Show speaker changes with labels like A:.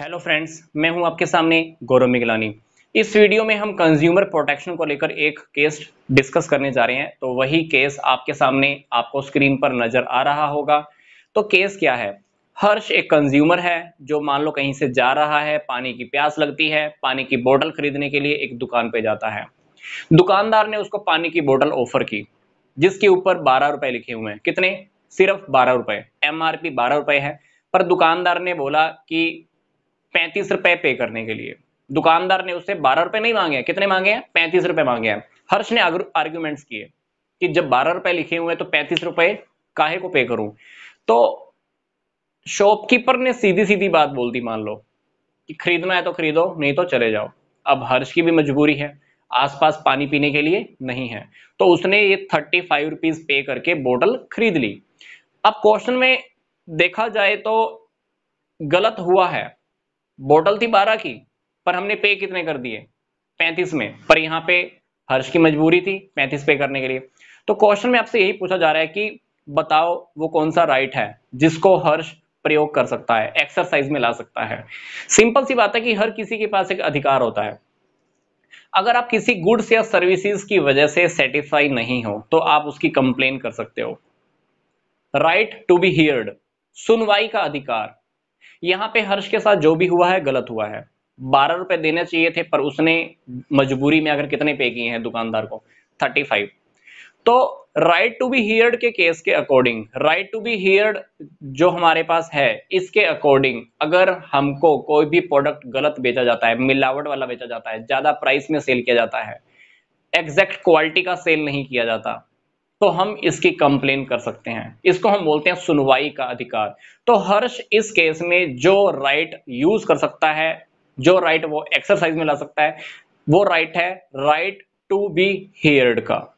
A: hello friends मैं हूं आपके सामने गौरव मिगलानी इस वीडियो में हम कंज्यूमर प्रोटेक्शन को लेकर एक केस डिस्कस करने जा रहे हैं तो वही केस आपके सामने आपको स्क्रीन पर नजर आ रहा होगा तो केस क्या है हर्ष एक कंज्यूमर है जो मान लो कहीं से जा रहा है पानी की प्यास लगती है पानी की बोतल खरीदने के लिए एक दुकान पर जाता है दुकानदार ने उसको पानी की बोतल ऑफर की जिसके ऊपर बारह रुपए लिखे हुए हैं कितने सिर्फ बारह रुपए एम बारह रुपए है पर दुकानदार ने बोला कि पैंतीस रुपए पे करने के लिए दुकानदार ने उससे बारह रुपए नहीं मांगे हैं कितने मांगे हैं पैंतीस रुपए मांगे हैं हर्ष ने आर्ग्यूमेंट किए कि जब बारह रुपए लिखे हुए हैं तो पैंतीस रुपए काहे को पे करूं तो शॉपकीपर ने सीधी सीधी बात बोल दी मान लो कि खरीदना है तो खरीदो नहीं तो चले जाओ अब हर्ष की भी मजबूरी है आसपास पानी पीने के लिए नहीं है तो उसने ये थर्टी फाइव रुपीज पे करके बोतल खरीद ली अब क्वेश्चन में देखा जाए तो गलत हुआ है बोतल थी बारह की पर हमने पे कितने कर दिए पैंतीस में पर यहाँ पे हर्ष की मजबूरी थी पैंतीस पे करने के लिए तो क्वेश्चन में आपसे यही पूछा जा रहा है कि बताओ वो कौन सा राइट है जिसको हर्ष प्रयोग कर सकता है एक्सरसाइज में ला सकता है सिंपल सी बात है कि हर किसी के पास एक अधिकार होता है अगर आप किसी गुड्स या सर्विसेज की वजह से सेटिस्फाई नहीं हो तो आप उसकी कंप्लेन कर सकते हो राइट टू बी हियर्ड सुनवाई का अधिकार यहाँ पे हर्ष के साथ जो भी हुआ है गलत हुआ है बारह रुपए देने चाहिए थे पर उसने मजबूरी में अगर कितने पे किए हैं दुकानदार को थर्टी फाइव तो राइट टू बी हियर्ड के केस के according right to be heard जो हमारे पास है इसके अकॉर्डिंग अगर हमको कोई भी प्रोडक्ट गलत बेचा जाता है मिलावट वाला बेचा जाता है ज्यादा प्राइस में सेल किया जाता है एग्जैक्ट क्वालिटी का सेल नहीं किया जाता तो हम इसकी कंप्लेन कर सकते हैं इसको हम बोलते हैं सुनवाई का अधिकार तो हर्ष इस केस में जो राइट यूज कर सकता है जो राइट वो एक्सरसाइज में ला सकता है वो राइट है राइट टू बी हेयर्ड का